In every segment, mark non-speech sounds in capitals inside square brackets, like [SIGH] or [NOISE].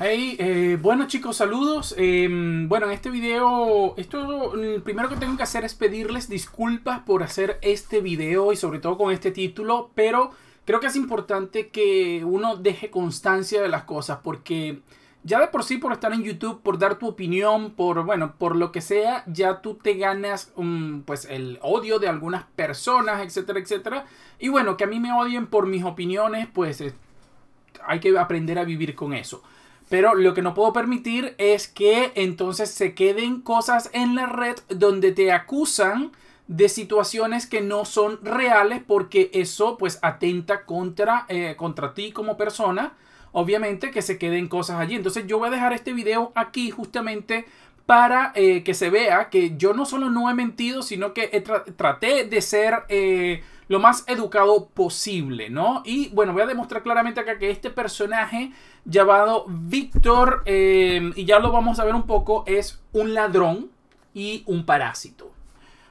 Hey, eh, bueno chicos, saludos. Em, bueno, en este video, esto, lo primero que tengo que hacer es pedirles disculpas por hacer este video y sobre todo con este título, pero creo que es importante que uno deje constancia de las cosas porque ya de por sí por estar en YouTube, por dar tu opinión, por bueno, por lo que sea, ya tú te ganas mm, pues el odio de algunas personas, etcétera, etcétera. Y bueno, que a mí me odien por mis opiniones, pues eh, hay que aprender a vivir con eso. Pero lo que no puedo permitir es que entonces se queden cosas en la red donde te acusan de situaciones que no son reales porque eso pues atenta contra, eh, contra ti como persona. Obviamente que se queden cosas allí. Entonces yo voy a dejar este video aquí justamente para eh, que se vea que yo no solo no he mentido, sino que traté de ser... Eh, lo más educado posible, ¿no? Y bueno, voy a demostrar claramente acá que este personaje llamado Víctor, eh, y ya lo vamos a ver un poco, es un ladrón y un parásito.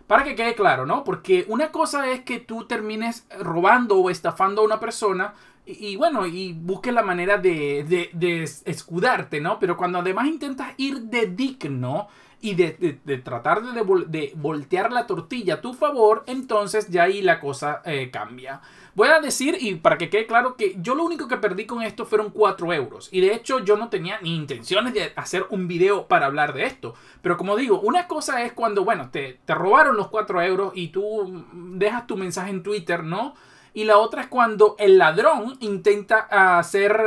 Para que quede claro, ¿no? Porque una cosa es que tú termines robando o estafando a una persona y, bueno, y busques la manera de, de, de escudarte, ¿no? Pero cuando además intentas ir de digno, y de, tratar de, voltear la tortilla a tu favor, entonces ya ahí la cosa eh, cambia. Voy a decir, y para que quede claro, que yo lo único que perdí con esto fueron 4 euros. Y de hecho yo no tenía ni intenciones de hacer un video para hablar de esto. Pero como digo, una cosa es cuando, bueno, te, te robaron los 4 euros y tú mm, dejas tu mensaje en Twitter, ¿no? y la otra es cuando el ladrón intenta ah, ser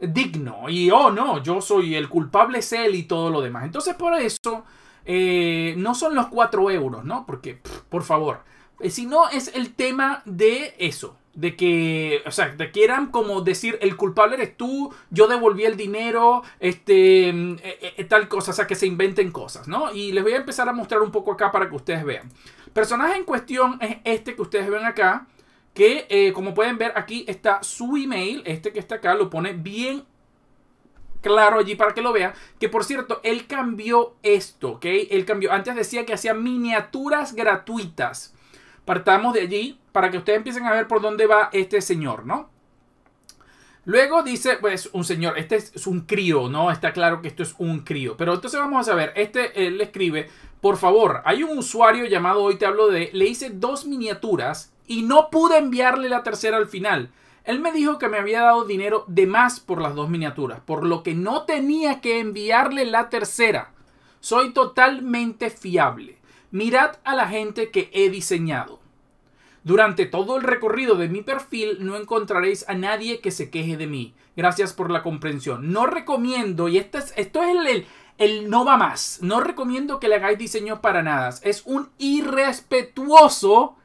eh, digno y, oh no, yo soy el culpable, es él y todo lo demás. Entonces por eso eh, no son los cuatro euros, ¿no? Porque, por favor, eh, si sino es el tema de eso. De que, o sea, de que como decir, el culpable eres tú, yo devolví el dinero, este, mm, tal cosa, o sea, que se inventen cosas, ¿no? Y les voy a empezar a mostrar un poco acá para que ustedes vean. El personaje en cuestión es este que ustedes ven acá, que eh, como pueden ver aquí está su email, este que está acá, lo pone bien claro allí para que lo vean. Que por cierto, él cambió esto, ¿ok? Él cambió, antes decía que hacía miniaturas gratuitas. Partamos de allí para que ustedes empiecen a ver por dónde va este señor, ¿no? Luego dice, pues, un señor, este es un crío, ¿no? Está claro que esto es un crío. Pero entonces vamos a ver, este, le escribe, por favor, hay un usuario llamado Hoy Te Hablo de, le hice dos miniaturas y no pude enviarle la tercera al final. Él me dijo que me había dado dinero de más por las dos miniaturas, por lo que no tenía que enviarle la tercera. Soy totalmente fiable. Mirad a la gente que he diseñado. Durante todo el recorrido de mi perfil no encontraréis a nadie que se queje de mí. Gracias por la comprensión. No recomiendo, y este es, esto es el, el no va más. No recomiendo que le hagáis diseños para nada. Es un irrespetuoso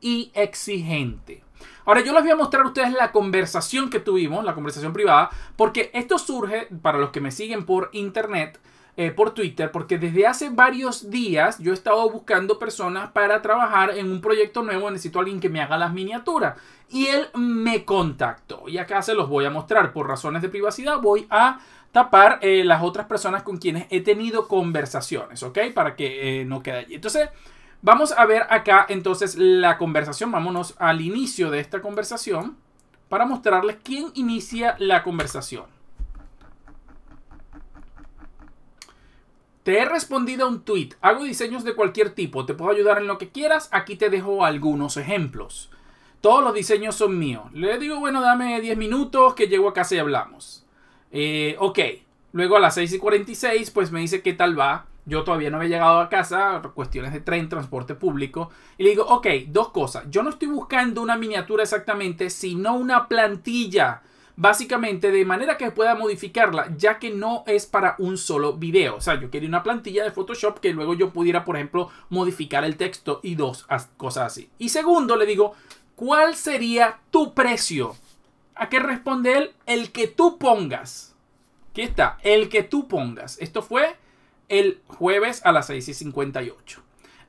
y exigente. Ahora yo les voy a mostrar a ustedes la conversación que tuvimos, la conversación privada, porque esto surge, para los que me siguen por internet, eh, por Twitter, porque desde hace varios días yo he estado buscando personas para trabajar en un proyecto nuevo, necesito a alguien que me haga las miniaturas. Y él me contactó. Y acá se los voy a mostrar. Por razones de privacidad voy a tapar eh, las otras personas con quienes he tenido conversaciones, ¿ok? Para que eh, no quede allí. Entonces, vamos a ver acá entonces la conversación. Vámonos al inicio de esta conversación para mostrarles quién inicia la conversación. Te he respondido a un tweet. Hago diseños de cualquier tipo. Te puedo ayudar en lo que quieras. Aquí te dejo algunos ejemplos. Todos los diseños son míos. Le digo, bueno, dame 10 minutos que llego a casa y hablamos. Eh, ok, luego a las 6 y 46, pues me dice qué tal va. Yo todavía no había llegado a casa, cuestiones de tren, transporte público. Y le digo, ok, dos cosas. Yo no estoy buscando una miniatura exactamente, sino una plantilla. Básicamente, de manera que pueda modificarla, ya que no es para un solo video. O sea, yo quería una plantilla de Photoshop que luego yo pudiera, por ejemplo, modificar el texto y dos cosas así. Y segundo, le digo, ¿cuál sería tu precio? ¿A qué responde él? El que tú pongas. Aquí está, el que tú pongas. Esto fue el jueves a las 6 y 58.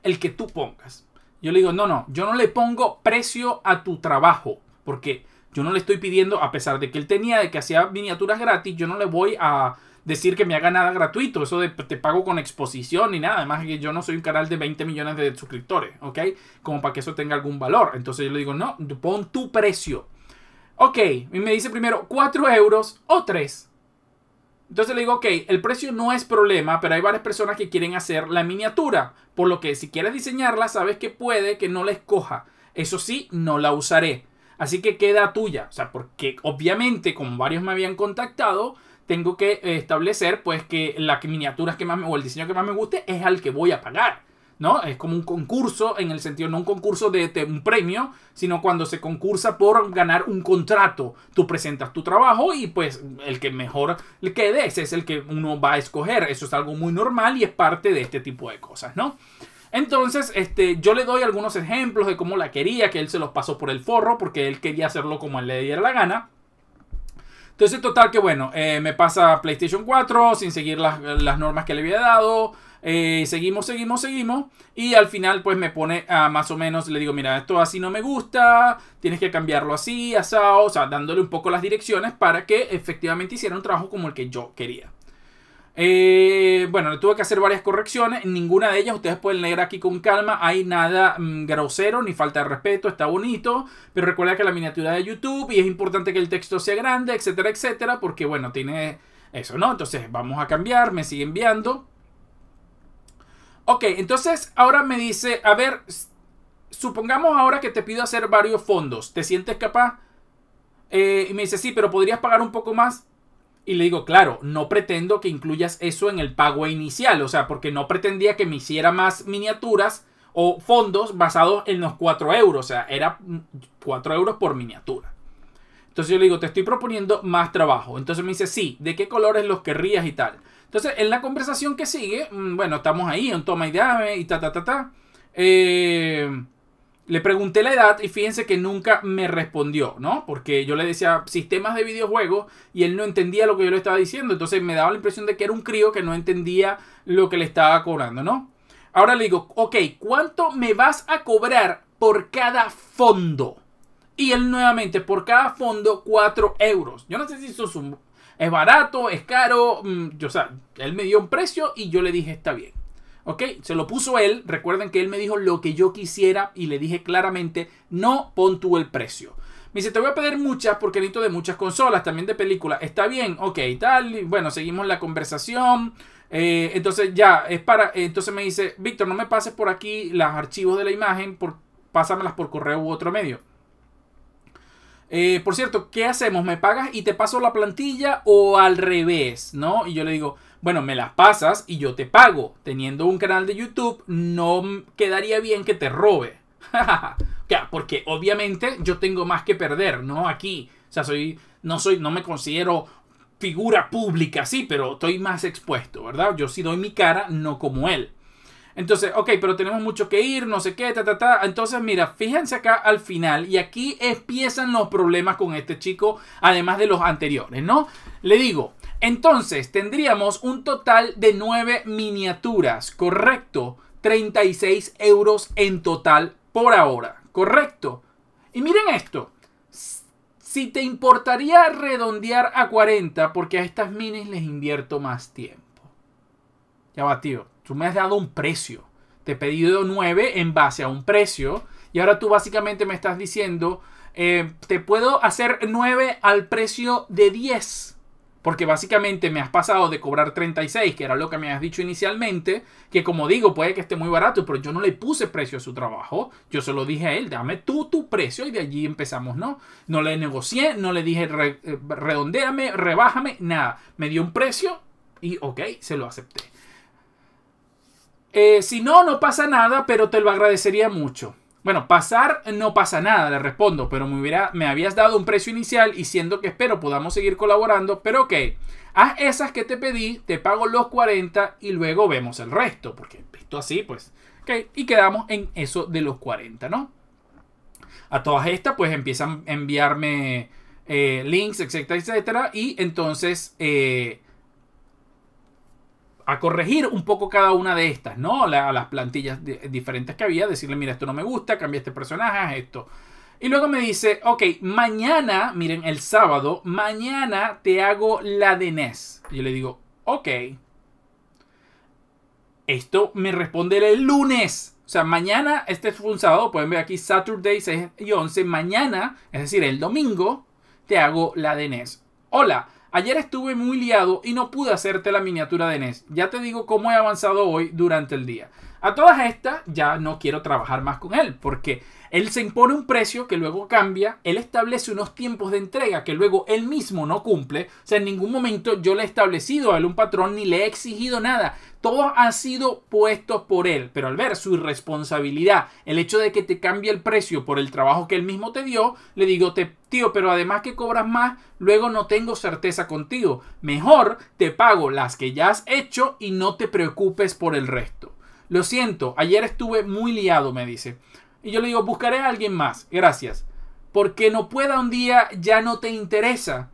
El que tú pongas. Yo le digo, no, no, yo no le pongo precio a tu trabajo, porque yo no le estoy pidiendo, a pesar de que él tenía, de que hacía miniaturas gratis, yo no le voy a decir que me haga nada gratuito, eso de te pago con exposición ni nada, además que yo no soy un canal de 20 millones de suscriptores, ¿ok? Como para que eso tenga algún valor. Entonces yo le digo, no, pon tu precio ok, y me dice primero 4 euros o 3. Entonces le digo, ok, el precio no es problema, pero hay varias personas que quieren hacer la miniatura. Por lo que si quieres diseñarla, sabes que puede que no la escoja. Eso sí, no la usaré. Así que queda tuya. O sea, porque obviamente, como varios me habían contactado, tengo que eh, establecer pues que miniatura es que más me, o el diseño que más me guste es al que voy a pagar. ¿no? Es como un concurso en el sentido, no un concurso de, un premio, sino cuando se concursa por ganar un contrato. Tú presentas tu trabajo y pues el que mejor le quede es el que uno va a escoger. Eso es algo muy normal y es parte de este tipo de cosas, ¿no? Entonces, este, yo le doy algunos ejemplos de cómo la quería, que él se los pasó por el forro porque él quería hacerlo como él le diera la gana. Entonces, total que bueno, eh, me pasa PlayStation 4 sin seguir las, las normas que le había dado. Eh, seguimos, seguimos, seguimos. Y al final, pues me pone a más o menos, le digo, mira, esto así no me gusta, tienes que cambiarlo así, asado, o sea, dándole un poco las direcciones para que efectivamente hiciera un trabajo como el que yo quería. Eh, bueno, le tuve que hacer varias correcciones. Ninguna de ellas ustedes pueden leer aquí con calma. Hay nada mm, grosero ni falta de respeto. Está bonito. Pero recuerda que la miniatura de YouTube y es importante que el texto sea grande, etcétera, etcétera. Porque bueno, tiene eso, ¿no? Entonces vamos a cambiar. Me sigue enviando. Ok, entonces ahora me dice, a ver, supongamos ahora que te pido hacer varios fondos, ¿te sientes capaz? Eh, y me dice, sí, pero podrías pagar un poco más. Y le digo, claro, no pretendo que incluyas eso en el pago inicial, o sea, porque no pretendía que me hiciera más miniaturas o fondos basados en los 4 euros, o sea, era 4 mm, euros por miniatura. Entonces yo le digo, te estoy proponiendo más trabajo. Entonces me dice, sí, ¿de qué colores los querrías y tal? Entonces, en la conversación que sigue, mm, bueno, estamos ahí en toma y dame y ta, ta, ta, ta. Eh, le pregunté la edad y fíjense que nunca me respondió, ¿no? Porque yo le decía sistemas de videojuegos y él no entendía lo que yo le estaba diciendo. Entonces me daba la impresión de que era un crío que no entendía lo que le estaba cobrando, ¿no? Ahora le digo, ok, ¿cuánto me vas a cobrar por cada fondo? Y él nuevamente, por cada fondo, 4 euros. Yo no sé si eso es un, es barato, es caro. Mm, yo, o sea, él me dio un precio y yo le dije, está bien. ¿Ok? Se lo puso él. Recuerden que él me dijo lo que yo quisiera y le dije claramente, no pon tú el precio. Me dice, te voy a pedir muchas porque necesito de muchas consolas, también de películas. Está bien, ok, tal. bueno, seguimos la conversación. Eh, entonces ya, es para... entonces me dice, Víctor, no me pases por aquí los archivos de la imagen, pásamelas por correo u otro medio. Eh, por cierto, ¿qué hacemos? ¿Me pagas y te paso la plantilla o al revés? ¿No? Y yo le digo, bueno, me las pasas y yo te pago. Teniendo un canal de YouTube, no quedaría bien que te robe. [LAUGHS] porque obviamente yo tengo más que perder, ¿no? Aquí. O sea, soy, no, soy, no me considero figura pública, sí, pero estoy más expuesto, ¿verdad? Yo sí doy mi cara, no como él. Entonces, ok, pero tenemos mucho que ir, no sé qué, ta, ta, ta. Entonces, mira, fíjense acá al final y aquí empiezan los problemas con este chico, además de los anteriores, ¿no? Le digo, entonces tendríamos un total de 9 miniaturas, ¿correcto? 36 euros en total por ahora, ¿correcto? Y miren esto. Si te importaría redondear a 40, porque a estas minis les invierto más tiempo. Ya va, tío. Tú me has dado un precio. Te he pedido 9 en base a un precio. Y ahora tú básicamente me estás diciendo, eh, te puedo hacer 9 al precio de 10. Porque básicamente me has pasado de cobrar 36, que era lo que me has dicho inicialmente, que como digo, puede que esté muy barato, pero yo no le puse precio a su trabajo. Yo se lo dije a él, dame tú tu precio y de allí empezamos, ¿no? No le negocié, no le dije re, eh, redondeame, rebájame, nada. Me dio un precio y ok, se lo acepté. Eh, si no, no pasa nada, pero te lo agradecería mucho. Bueno, pasar no pasa nada, le respondo, pero me, hubiera, me habías dado un precio inicial y siendo que espero podamos seguir colaborando, pero ok, haz esas que te pedí, te pago los 40 y luego vemos el resto, porque visto así, pues, ok, y quedamos en eso de los 40, ¿no? A todas estas, pues empiezan a enviarme eh, links, etcétera, etcétera, y entonces... Eh, a corregir un poco cada una de estas, ¿no? A las plantillas diferentes que había, decirle, mira, esto no me gusta, cambia este personaje, esto. Y luego me dice, ok, mañana, miren, el sábado, mañana te hago la de e yo le digo, ok. Esto me responde el lunes. O sea, mañana, este es un sábado, pueden ver aquí Saturday 6 y 11. Mañana, es decir, el domingo, te hago la de e Hola, Ayer estuve muy liado y no pude hacerte la miniatura de NES. Ya te digo cómo he avanzado hoy durante el día. A todas estas, ya no quiero trabajar más con él, porque él se impone un precio que luego cambia, él establece unos tiempos de entrega que luego él mismo no cumple. O sea, en ningún momento yo le he establecido a él un patrón ni le he exigido nada. Todos han sido puestos por él, pero al ver su irresponsabilidad, el hecho de que te cambie el precio por el trabajo que él mismo te dio, le digo, tío, pero además que cobras más, luego no tengo certeza contigo. Mejor te pago las que ya has hecho y no te preocupes por el resto. Lo siento, ayer estuve muy liado, me dice y yo le digo, buscaré a alguien más, gracias. Porque no pueda un día, ya no te interesa.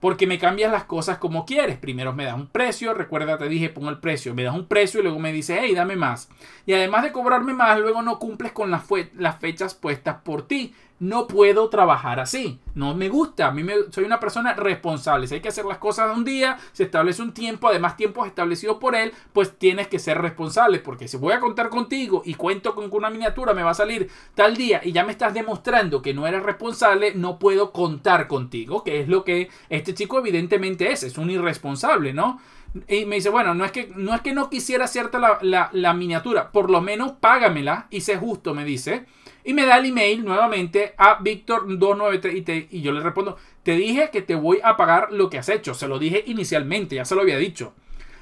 Porque me cambias las cosas como quieres. Primero me das un precio, recuerda, te dije, pongo el precio. Me das un precio y luego me dices, hey, dame más. Y además de cobrarme más, luego no cumples con las, las fechas puestas por ti no puedo trabajar así. No me gusta. A mí me, soy una persona responsable. Si hay que hacer las cosas un día, se establece un tiempo, además tiempos establecido por él, pues tienes que ser responsable. Porque si voy a contar contigo y cuento con que una miniatura me va a salir tal día y ya me estás demostrando que no eres responsable, no puedo contar contigo, que es lo que este chico evidentemente es. Es un irresponsable, ¿no? Y me dice, bueno, no es que no, es que no quisiera hacerte la, la miniatura, por lo menos págamela y sé justo, me dice. Y me da el email nuevamente a Víctor293 y, y yo le respondo, te dije que te voy a pagar lo que has hecho, se lo dije inicialmente, ya se lo había dicho.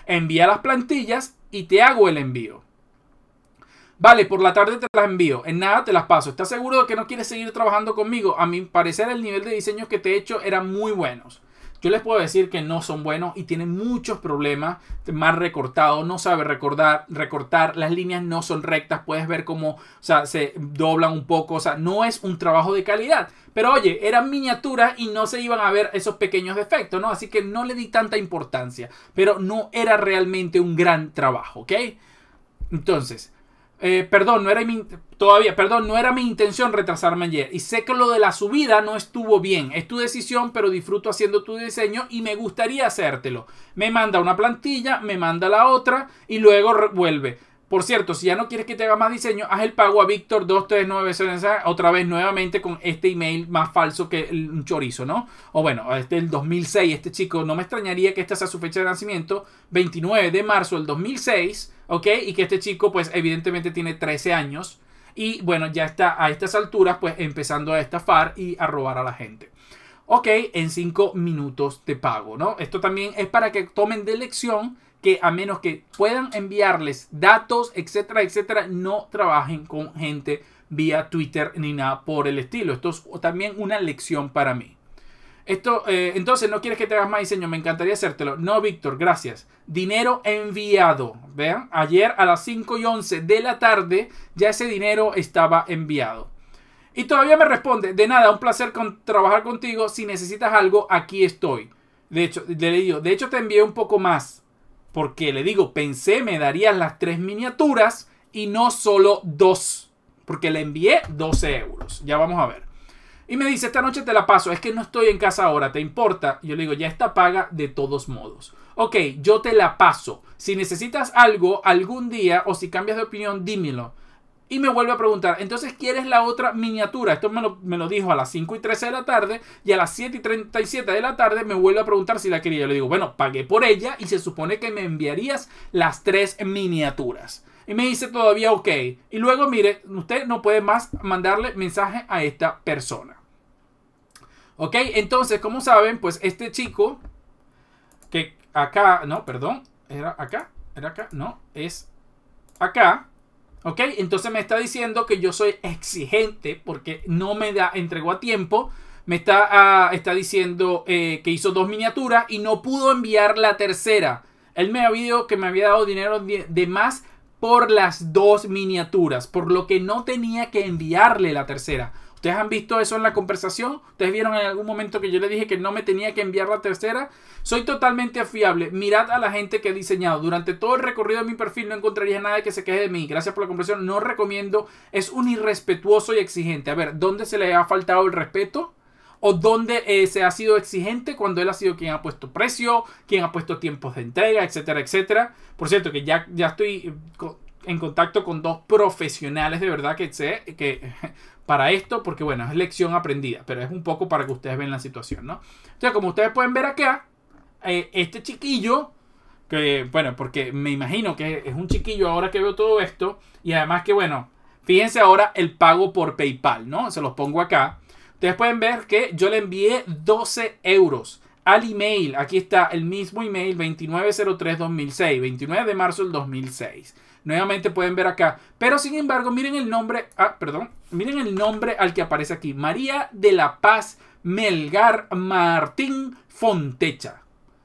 Envía las plantillas y te hago el envío. Vale, por la tarde te las envío. En nada te las paso. ¿Estás seguro de que no quieres seguir trabajando conmigo? A mi parecer el nivel de diseños que te he hecho eran muy buenos. Yo les puedo decir que no son buenos y tienen muchos problemas. Más recortado, no sabe recordar, recortar, las líneas no son rectas, puedes ver cómo o sea, se doblan un poco, o sea, no es un trabajo de calidad. Pero oye, eran miniaturas y no se iban a ver esos pequeños defectos, ¿no? Así que no le di tanta importancia, pero no era realmente un gran trabajo, ¿ok? Entonces, eh, perdón, no era mi, todavía, perdón, no era mi intención retrasarme ayer. Y sé que lo de la subida no estuvo bien. Es tu decisión, pero disfruto haciendo tu diseño y me gustaría hacértelo. Me manda una plantilla, me manda la otra y luego vuelve. Por cierto, si ya no quieres que te haga más diseño, haz el pago a Víctor 239. otra vez nuevamente con este email más falso que un chorizo, ¿no? O bueno, este el 2006, este chico, no me extrañaría que esta sea su fecha de nacimiento, 29 de marzo del 2006 ¿ok? Y que este chico pues evidentemente tiene 13 años y bueno, ya está a estas alturas pues empezando a estafar y a robar a la gente. Ok, en 5 minutos te pago, ¿no? Esto también es para que tomen de lección que a menos que puedan enviarles datos, etcétera, etcétera, no trabajen con gente vía Twitter ni nada por el estilo. Esto es también una lección para mí. Esto, eh, entonces no quieres que te hagas más diseño, me encantaría hacértelo. No, Víctor, gracias. Dinero enviado. Vean, ayer a las 5 y 11 de la tarde ya ese dinero estaba enviado. Y todavía me responde, de nada, un placer con, trabajar contigo. Si necesitas algo, aquí estoy. De hecho, digo, de hecho te envié un poco más. Porque le digo, pensé me darías las tres miniaturas y no solo dos. Porque le envié 12 euros. Ya vamos a ver. Y me dice, esta noche te la paso, es que no estoy en casa ahora, ¿te importa? yo le digo, ya está paga de todos modos. Ok, yo te la paso. Si necesitas algo algún día o si cambias de opinión, dímelo. Y me vuelve a preguntar, entonces quieres la otra miniatura. Esto me lo, me lo, dijo a las 5 y 13 de la tarde y a las 7 y 37 de la tarde me vuelve a preguntar si la quería. Yo le digo, bueno, pagué por ella y se supone que me enviarías las tres miniaturas y me dice todavía ok. Y luego, mire, usted no puede más mandarle mensaje a esta persona. Ok, entonces, como saben, pues este chico, que acá, no, perdón, era acá, era acá, no, es acá. ¿Ok? Entonces me está diciendo que yo soy exigente porque no me da, entregó a tiempo. Me está, ah, está diciendo eh, que hizo dos miniaturas y no pudo enviar la tercera. Él me había dicho que me había dado dinero de más por las dos miniaturas, por lo que no tenía que enviarle la tercera. ¿Ustedes han visto eso en la conversación? ¿Ustedes vieron en algún momento que yo le dije que no me tenía que enviar la tercera? Soy totalmente fiable. Mirad a la gente que he diseñado. Durante todo el recorrido de mi perfil no encontraría nada que se queje de mí. Gracias por la conversación. No recomiendo. Es un irrespetuoso y exigente. A ver, ¿dónde se le ha faltado el respeto? o dónde eh, se ha sido exigente cuando él ha sido quien ha puesto precio, quien ha puesto tiempos de entrega, etcétera, etcétera. Por cierto, que ya, ya estoy eh, en contacto con dos profesionales de verdad que sé que [LAUGHS] para esto, porque bueno, es lección aprendida, pero es un poco para que ustedes vean la situación, ¿no? Entonces, como ustedes pueden ver acá, eh, este chiquillo, que bueno, porque me imagino que es un chiquillo ahora que veo todo esto, y además que bueno, fíjense ahora el pago por PayPal, ¿no? Se los pongo acá. Ustedes pueden ver que yo le envié 12 euros al email. Aquí está el mismo email 2903-2006, 29 de marzo del 2006. Nuevamente pueden ver acá. Pero sin embargo, miren el nombre, ah, perdón, miren el nombre al que aparece aquí. María de la Paz Melgar Martín Fontecha.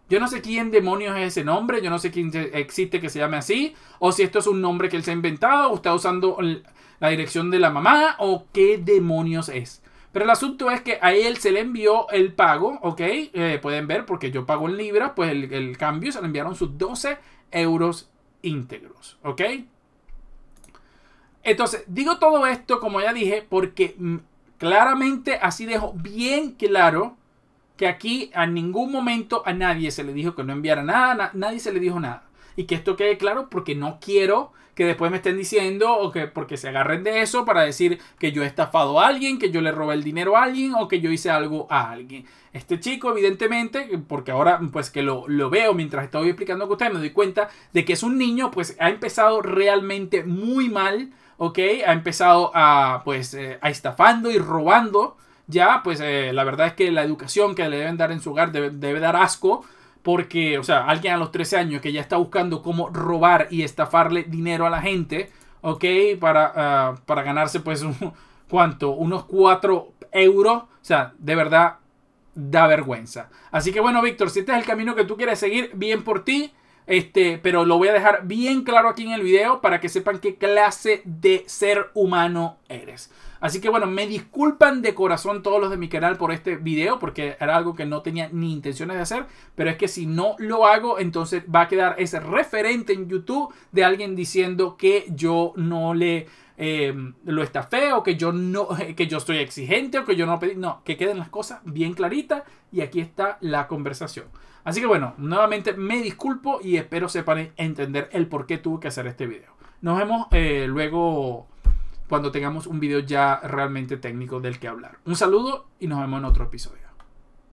Yo no sé quién demonios es ese nombre, yo no sé quién existe que se llame así, o si esto es un nombre que él se ha inventado, o está usando la dirección de la mamá, o qué demonios es. Pero el asunto es que a él se le envió el pago, ¿ok? Eh, pueden ver, porque yo pago en libras, pues el, cambio se le enviaron sus 12 euros íntegros, ¿ok? Entonces, digo todo esto, como ya dije, porque mm, claramente así dejo bien claro que aquí a ningún momento a nadie se le dijo que no enviara nada, nadie se le dijo nada. Y que esto quede claro porque no quiero que después me estén diciendo o que porque se agarren de eso para decir que yo he estafado a alguien, que yo le robé el dinero a alguien o que yo hice algo a alguien. Este chico, evidentemente, porque ahora pues que lo, lo veo mientras estoy explicando que ustedes, me doy cuenta de que es un niño, pues ha empezado realmente muy mal, ¿ok? Ha empezado a pues eh, a estafando y robando. Ya, pues eh, la verdad es que la educación que le deben dar en su hogar debe dar asco porque, o sea, alguien a los 13 años que ya está buscando cómo robar y estafarle dinero a la gente, ¿ok? Para, ah, para ganarse, pues, [LAUGHS] un, ¿cuánto? Unos 4 euros. O sea, de verdad, da vergüenza. Así que bueno, Víctor, si este es el camino que tú quieres seguir, bien por ti. Este, pero lo voy a dejar bien claro aquí en el video para que sepan qué clase de ser humano eres. Así que bueno, me disculpan de corazón todos los de mi canal por este video, porque era algo que no tenía ni intenciones de hacer, pero es que si no lo hago, entonces va a quedar ese referente en YouTube de alguien diciendo que yo no le... Eh, lo está feo, que yo no [LAUGHS] que yo estoy exigente o que yo no pedí no que queden las cosas bien claritas y aquí está la conversación así que bueno nuevamente me disculpo y espero sepan entender el por qué tuve que hacer este video nos vemos eh, luego cuando tengamos un video ya realmente técnico del que hablar. Un saludo y nos vemos en otro episodio.